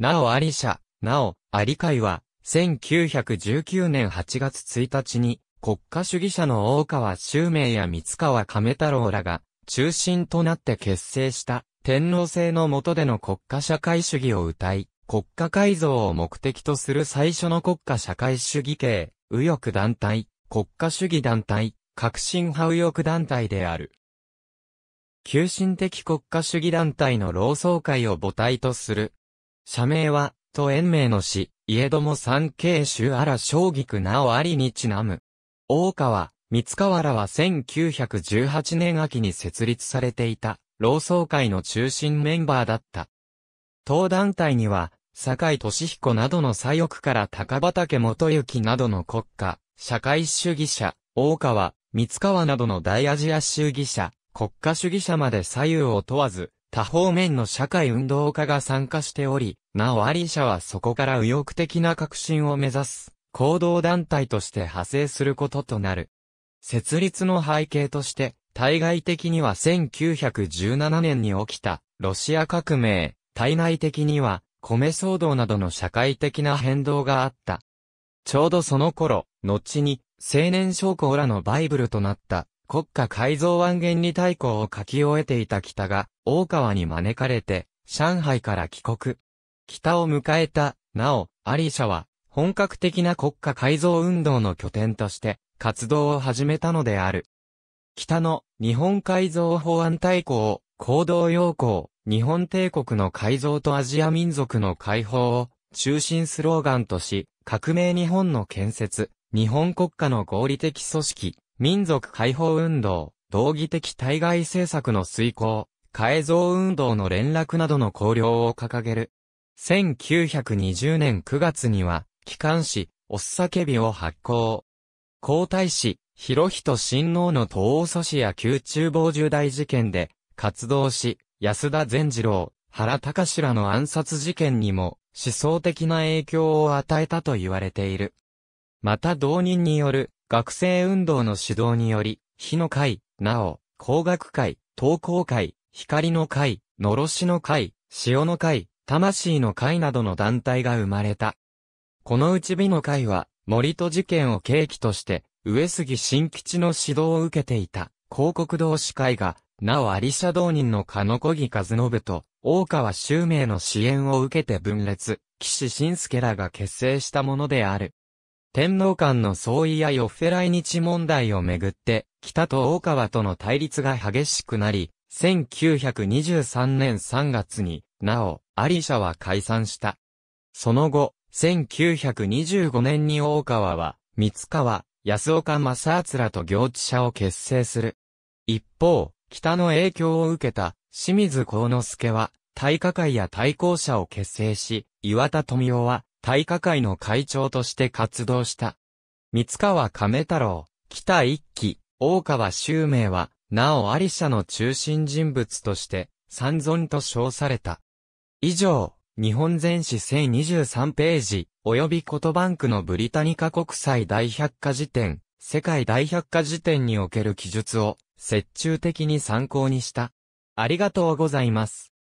なおあり社、なお、あり会は、1919年8月1日に、国家主義者の大川修明や三川亀太郎らが、中心となって結成した、天皇制の下での国家社会主義を歌い、国家改造を目的とする最初の国家社会主義系、右翼団体、国家主義団体、革新派右翼団体である。急進的国家主義団体の老僧会を母体とする社名は、と延命の詩、家ども三景衆荒将棋区なおありにちなむ。大川、三河原は1918年秋に設立されていた、老僧会の中心メンバーだった。当団体には、堺俊彦などの左翼から高畑元幸などの国家、社会主義者、大川、三河などの大アジア主義者、国家主義者まで左右を問わず、多方面の社会運動家が参加しており、なおアリ社はそこから右翼的な革新を目指す、行動団体として派生することとなる。設立の背景として、対外的には1917年に起きた、ロシア革命、対内的には、米騒動などの社会的な変動があった。ちょうどその頃、後に、青年将校らのバイブルとなった、国家改造案原理大綱を書き終えていた北が、大川に招かれて、上海から帰国。北を迎えた、なお、アリシャは、本格的な国家改造運動の拠点として、活動を始めたのである。北の、日本改造法案大綱を、行動要項、日本帝国の改造とアジア民族の解放を、中心スローガンとし、革命日本の建設、日本国家の合理的組織、民族解放運動、道義的対外政策の遂行、改造運動の連絡などの考慮を掲げる。1920年9月には、機関紙、おっさけびを発行。皇太子、広人親王の東欧阻止や宮中防重大事件で活動し、安田善次郎、原隆らの暗殺事件にも思想的な影響を与えたと言われている。また同人による学生運動の指導により、火の会、なお、工学会、投稿会、光の会、のろしの会、潮の会、魂の会などの団体が生まれた。このうち美の会は、森戸事件を契機として、上杉新吉の指導を受けていた、広告同士会が、なお有社道人の野小木和信と、大川周明の支援を受けて分裂、岸信介らが結成したものである。天皇間の相違やヨッフェ来日問題をめぐって、北と大川との対立が激しくなり、1923年3月に、なお、アリシャは解散した。その後、1925年に大川は、三川、安岡正厚らと行地者を結成する。一方、北の影響を受けた、清水幸之助は、大化会や対抗者を結成し、岩田富夫は、大化会の会長として活動した。三川亀太郎、北一騎、大川修明は、なおあり社の中心人物として、三尊と称された。以上、日本全史1023ページ、及びとバンクのブリタニカ国際大百科事典、世界大百科事典における記述を、折衷的に参考にした。ありがとうございます。